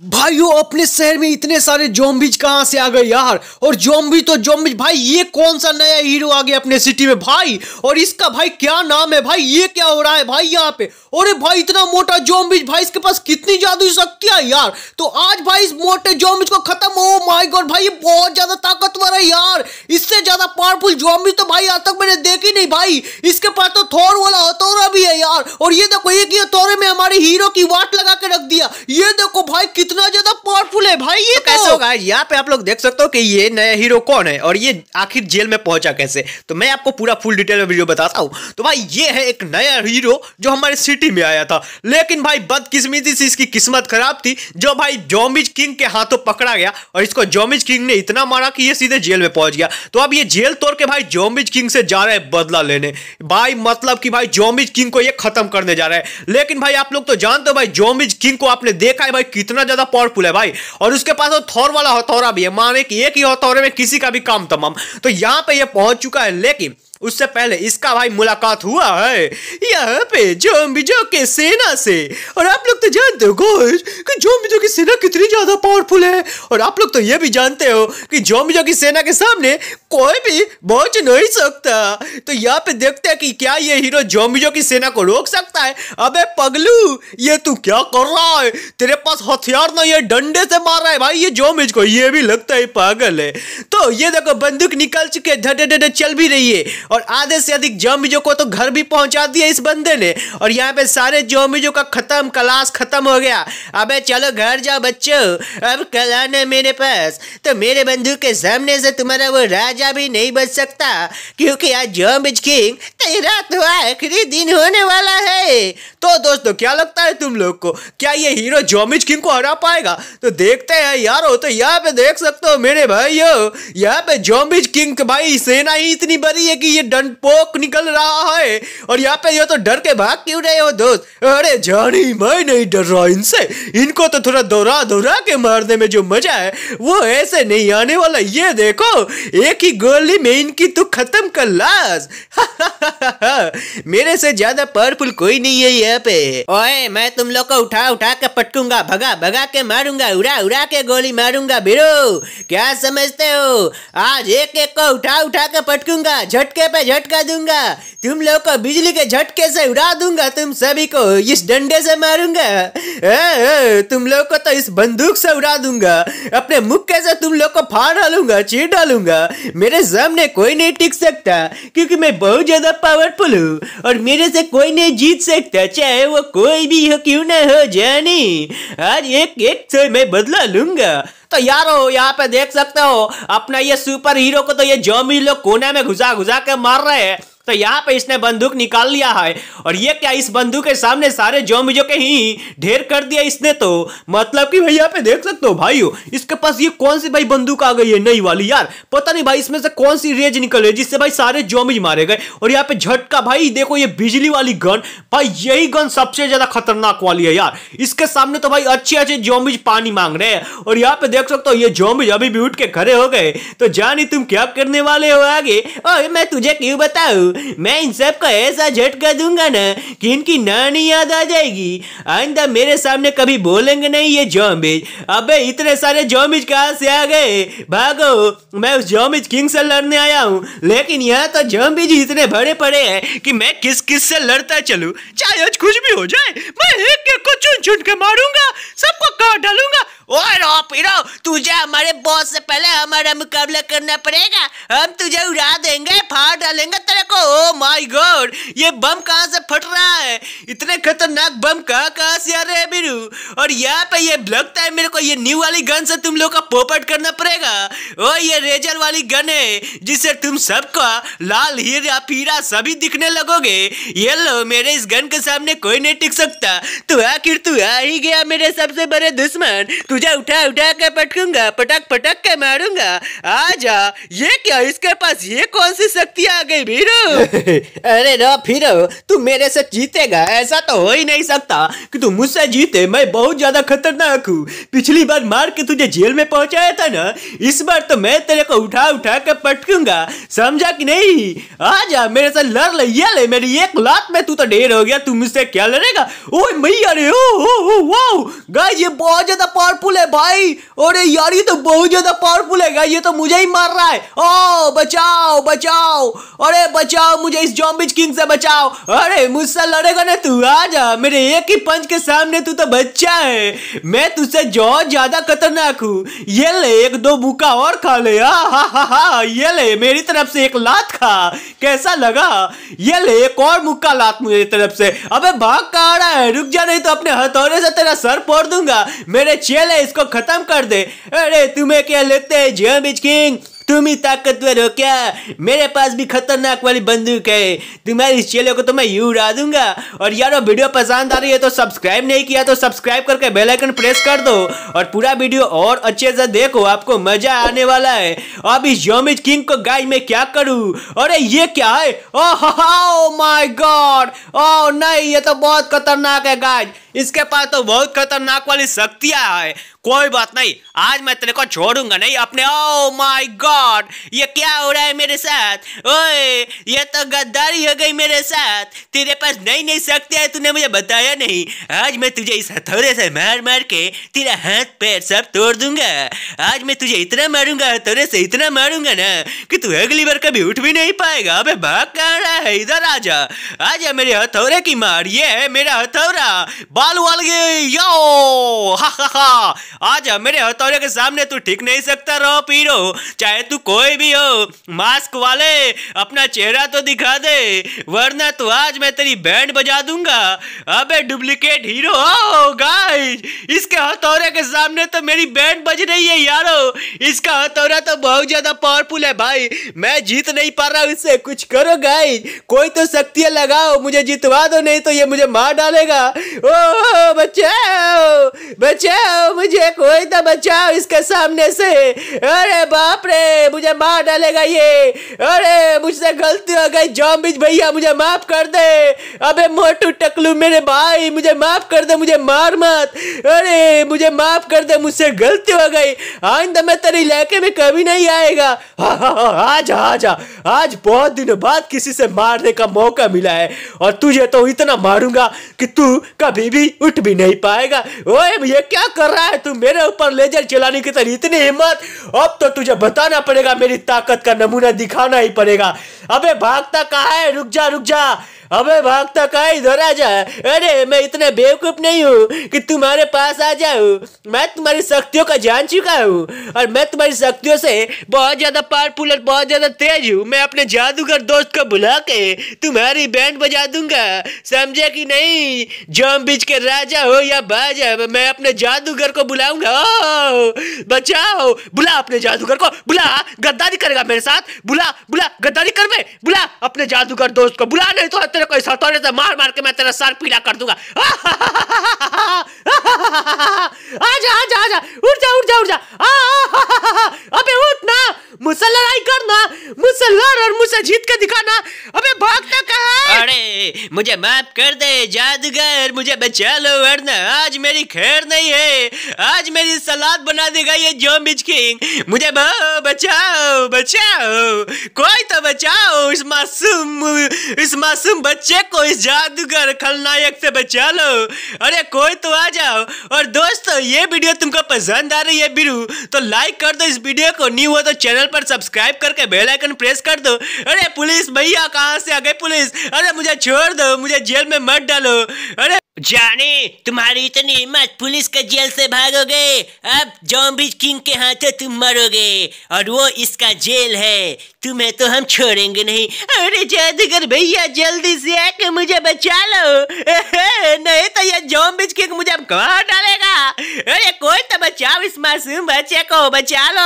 भाइयों अपने शहर में इतने सारे जोम्बिज कहाँ से आ गए यार और जोम्बी तो जोम्बिज भाई ये कौन सा नया हीरो आ गया अपने सिटी में भाई और इसका भाई क्या नाम है भाई ये क्या हो रहा है भाई यहाँ पे अरे भाई इतना मोटा जोम्बिज भाई इसके पास कितनी जादू शक्ति है यार तो आज भाई इस मोटे जोम्बिज को खत्म हो माई गॉड भाई ये बहुत ज्यादा ताकतवर है यार इससे ज्यादा पावरफुल जोम्बिज तो भाई आज तक मैंने देखी नहीं भाई इसके पास तो थोर वाला हथौरा भी है यार और ये देखो एक ही हथौरे में हमारे हीरो की वाट लगा के रख दिया ये देखो भाई कितना ज्यादा पावरफुल है भाई ये तो, तो कैसे होगा यहाँ पे आप लोग देख सकते हो कि ये नया हीरो कौन है और ये आखिर जेल में पहुंचा कैसे तो मैं आपको पूरा फुल डिटेल में वीडियो बताता हूँ तो भाई ये है एक नया हीरो जो हमारे सिटी में आया था लेकिन भाई बदकिस्मती से इसकी किस्मत खराब थी जो भाई जोमिज किंग के हाथों पकड़ा गया और इसको जोमिज किंग ने इतना मारा कि ये सीधे जेल में पहुंच गया तो अब ये जेल तोड़ के भाई जोमिज किंग से जा रहे हैं बदला लेने भाई मतलब कि भाई जोमिज किंग को ये खत्म करने जा रहा है लेकिन भाई आप लोग तो जानते हो भाई जोमिज किंग को आपने देखा है भाई कितना कितना ज्यादा पावरफुल है भाई और उसके पास थौर वाला हथौरा भी है माने कि एक ही हथौरे में किसी का भी काम तमाम तो यहाँ पे ये पहुंच चुका है लेकिन उससे पहले इसका भाई मुलाकात हुआ है यहाँ पे जोम्बिजो के सेना से और आप लोग तो जानते हो घोष कि जोम्बिजो की सेना कितनी ज़्यादा पावरफुल है और आप लोग तो ये भी जानते हो कि जोम्बिजो की सेना के सामने कोई भी पहुंच नहीं सकता तो यहाँ पे देखते हैं कि क्या ये हीरो जोमिजो की सेना को रोक सकता है अबे पगलू ये तू क्या कर रहा है तेरे पास हथियार नहीं है डंडे से मार रहा है भाई ये जोमिज को ये भी लगता है पागल है तो ये देखो बंदूक निकल चुके है धटे धटे चल भी रही है और आधे से अधिक जोमिजो को तो घर भी पहुंचा दिया इस बंदे ने और यहाँ पे सारे जोमिजो का खत्म क्लास खत्म हो गया अब चलो घर जाओ बच्चो अब कल है मेरे पास तो मेरे बंदूक के सामने से तुम्हारा वो राज राजा भी नहीं बच सकता क्योंकि आज जॉम्बिज किंग तेरा तो आखिरी दिन होने वाला है तो दोस्तों क्या लगता है तुम लोग को क्या ये हीरो जॉम्बिज किंग को हरा पाएगा तो देखते हैं यार हो तो यहाँ पे देख सकते हो मेरे भाइयों यहाँ पे जॉम्बिज किंग भाई सेना ही इतनी बड़ी है कि ये डंडपोक निकल रहा है और यहाँ पे ये तो डर के भाग क्यों रहे हो दोस्त अरे जानी मैं नहीं डर रहा इनसे इनको तो थोड़ा दौरा दौरा के मारने में जो मजा है वो ऐसे नहीं आने वाला ये देखो एक ही की गोली में इनकी तो खत्म कर लास मेरे से ज्यादा पावरफुल कोई नहीं है यहाँ पे ओए मैं तुम लोग को उठा उठा के पटकूंगा भगा भगा के मारूंगा उड़ा उड़ा के गोली मारूंगा बिरो क्या समझते हो आज एक एक को उठा उठा के पटकूंगा झटके पे झटका दूंगा तुम लोग को बिजली के झटके से उड़ा दूंगा तुम सभी को इस डंडे से मारूंगा ए, ए, तुम लोग को तो इस बंदूक से उड़ा दूंगा अपने मुक्के से तुम लोग को फाड़ डालूंगा चीर डालूंगा मेरे सामने कोई नहीं टिक सकता क्योंकि मैं बहुत ज्यादा पावरफुल हूँ और मेरे से कोई नहीं जीत सकता चाहे वो कोई भी हो क्यों ना हो जानी आज एक एक से मैं बदला लूंगा तो यारो यहाँ पे देख सकते हो अपना ये सुपर हीरो को तो ये जॉमी लोग कोने में घुसा घुसा के मार रहे हैं तो यहाँ पे इसने बंदूक निकाल लिया है और ये क्या इस बंदूक के सामने सारे जोमिजो के ही ढेर कर दिया इसने तो मतलब कि भाई यहाँ पे देख सकते हो भाई इसके पास ये कौन सी भाई बंदूक आ गई है नई वाली यार पता नहीं भाई इसमें से कौन सी रेज निकल रही है जिससे भाई सारे जोमिज मारे गए और यहाँ पे झटका भाई देखो ये बिजली वाली गन भाई यही गन सबसे ज्यादा खतरनाक वाली है यार इसके सामने तो भाई अच्छे अच्छे जोमिज पानी मांग रहे हैं और यहाँ पे देख सकते हो ये जोमिज अभी भी उठ के खड़े हो गए तो जानी तुम क्या करने वाले हो आगे और मैं तुझे क्यों बताऊ मैं इन सब का ऐसा झटका दूंगा ना कि इनकी नानी याद आ जाएगी आइंदा मेरे सामने कभी बोलेंगे नहीं ये जॉमिज अबे इतने सारे जॉमिज कहा से आ गए भागो मैं उस जॉमिज किंग से लड़ने आया हूँ लेकिन यहाँ तो जॉमिज इतने भरे पड़े हैं कि मैं किस किस से लड़ता चलू चाहे आज कुछ भी हो जाए मैं एक एक को चुन चुन के मारूंगा सबको काट डालूंगा और तुझे हमारे बॉस से पहले हमारा मुकाबला करना पड़ेगा हम तुझे उड़ा देंगे फाड़ डालेंगे देखो ओ माय गॉड ये बम कहाँ से फट रहा है इतने खतरनाक बम कहाँ कहाँ से आ रहे हैं बीरू और यहाँ पे ये लगता है मेरे को ये न्यू वाली गन से तुम लोग का पोपट करना पड़ेगा ओ ये रेजर वाली गन है जिससे तुम सबका लाल हीरा पीरा सभी दिखने लगोगे ये लो मेरे इस गन के सामने कोई नहीं टिक सकता तू तो आखिर तू आ ही गया मेरे सबसे बड़े दुश्मन तुझे उठा उठा के पटकूंगा पटक पटक के मारूंगा आ जा ये क्या इसके पास ये कौन सी शक्ति आ गई भीरू अरे ना फिर तू मेरे से जीतेगा ऐसा तो हो ही नहीं सकता कि तू मुझसे जीते मैं बहुत ज्यादा खतरनाक हूँ पिछली बार मार के तुझे जेल में पहुंचाया था ना इस बार तो मैं तेरे को उठा उठा के पटकूंगा समझा कि नहीं आ जा मेरे से लड़ ले ये ले मेरी एक लात में तू तो ढेर हो गया तू मुझसे क्या लड़ेगा ओ मैया अरे ओ ओ ओ गाइस ये बहुत ज्यादा पावरफुल है भाई अरे यार ये तो बहुत ज्यादा पावरफुल है गाइस ये तो मुझे ही मार रहा है ओ बचाओ बचाओ अरे बचाओ बचाओ मुझे इस जॉम्बिज किंग से बचाओ अरे मुझसे लड़ेगा ना तू आ जा मेरे एक ही पंच के सामने तू तो बच्चा है मैं तुझसे जो ज्यादा खतरनाक हूँ ये ले एक दो बुका और खा ले हा हा हा हा ये ले मेरी तरफ से एक लात खा कैसा लगा ये ले एक और मुक्का लात मेरी तरफ से अबे भाग का आ रहा है रुक जा नहीं तो अपने हथौड़े से तेरा सर फोड़ दूंगा मेरे चेले इसको खत्म कर दे अरे तुम्हें क्या लेते हैं जॉम्बिज किंग तुम ही ताकतवर हो क्या मेरे पास भी खतरनाक वाली बंदूक है तुम्हारी इस चेले को तो मैं यू उड़ा दूंगा और यार वीडियो पसंद आ रही है तो सब्सक्राइब नहीं किया तो सब्सक्राइब करके बेलाइकन प्रेस कर दो और पूरा वीडियो और अच्छे से देखो आपको मजा आने वाला है अब इस योमिज किंग को गाय में क्या करूँ अरे ये क्या है ओ माई गॉड ओ नहीं ये तो बहुत खतरनाक है गाइज इसके पास तो बहुत खतरनाक वाली शक्तियां है कोई बात नहीं आज मैं तेरे को छोड़ूंगा नहीं अपने ओ माय गॉड ये क्या हो रहा है मेरे साथ ओए ये तो गद्दारी हो गई मेरे साथ तेरे पास नई नई शक्तियां तूने मुझे बताया नहीं आज मैं तुझे इस हथौड़े से मार मार के तेरा हाथ पैर सब तोड़ दूंगा आज मैं तुझे इतना मारूंगा हथौड़े से इतना मारूंगा ना कि तू अगली बार कभी उठ भी नहीं पाएगा अबे भाग कहाँ रहा है इधर आ जा आ मेरे हथौड़े की मार ये है मेरा हथौड़ा बाल वाल गए यो हा हा हा आज मेरे हथौड़े के सामने तू ठीक नहीं सकता रो पीरो चाहे तू कोई भी हो मास्क वाले अपना चेहरा तो दिखा दे वरना तो आज मैं तेरी बैंड बजा दूंगा अबे डुप्लीकेट हीरो हो गाइस इसके हथौड़े के सामने तो मेरी बैंड बज रही है यारो इसका हथौड़ा तो बहुत ज्यादा पावरफुल है भाई मैं जीत नहीं पा रहा इससे कुछ करो गाइस कोई तो शक्तियां लगाओ मुझे जितवा दो नहीं तो ये मुझे मार डालेगा ओ but yeah. बचाओ मुझे कोई तो बचाओ इसके सामने से अरे बाप रे मुझे मार डालेगा ये अरे मुझसे गलती हो गई जॉम्बिज भैया मुझे माफ कर दे अबे मोटू टकलू मेरे भाई मुझे माफ कर दे मुझे मार मत अरे मुझे माफ कर दे मुझसे गलती हो गई आइंदा मैं तेरी इलाके में कभी नहीं आएगा आज आज आज बहुत दिनों बाद किसी से मारने का मौका मिला है और तुझे तो इतना मारूंगा कि तू कभी भी उठ भी नहीं पाएगा ओए भैया क्या कर रहा है तू मेरे ऊपर लेजर चलाने की तरह इतनी हिम्मत अब तो तुझे बताना पड़ेगा मेरी ताकत का नमूना दिखाना ही पड़ेगा अबे भागता कहा है रुक जा रुक जा अबे भागता का इधर आ जा अरे मैं इतने बेवकूफ नहीं हूँ कि तुम्हारे पास आ जाऊँ मैं तुम्हारी शक्तियों का जान चुका हूँ और मैं तुम्हारी शक्तियों से बहुत ज़्यादा पावरफुल और बहुत ज़्यादा तेज हूँ मैं अपने जादूगर दोस्त को बुला के तुम्हारी बैंड बजा दूंगा समझे कि नहीं जम बीच के राजा हो या बाजा मैं अपने जादूगर को बुलाऊंगा बचाओ बुला अपने जादूगर को बुला गद्दारी करेगा मेरे साथ बुला बुला गद्दारी कर बुला अपने जादूगर दोस्त को बुला नहीं तो में कोई सतोरे से मार मार के मैं तेरा सर पीला कर दूंगा आजा आजा आजा उठ जा उठ जा उठ जा अबे उठ ना मुझसे लड़ाई करना मुझसे लड़ और मुझसे जीत के दिखाना अबे भागता कहा अरे मुझे माफ कर दे जादूगर मुझे बचा लो वरना आज मेरी खैर नहीं है आज मेरी सलाद बना देगा ये जोम्बिज किंग मुझे बचाओ बचाओ कोई तो बचाओ इस मासूम इस मासूम बच्चे को इस जादूगर खलनायक से बचा लो अरे कोई तो आ जाओ और दोस्तों ये वीडियो तुमको पसंद आ रही है बिरू तो लाइक कर दो इस वीडियो को न्यू हो तो चैनल पर सब्सक्राइब करके बेल आइकन प्रेस कर दो अरे पुलिस भैया कहाँ से आ गए पुलिस अरे मुझे छोड़ दो मुझे जेल में मत डालो अरे जाने तुम्हारी इतनी हिम्मत पुलिस के जेल से भागोगे अब जॉम्बी किंग के हाथों तुम मरोगे और वो इसका जेल है तुम्हें तो हम छोड़ेंगे नहीं अरे जादूगर भैया जल्दी से आके मुझे बचा लो नहीं तो ये जॉम्बी किंग मुझे अब कहाँ डालेगा अरे कोई तो बचाओ इस मासूम बच्चे को बचा लो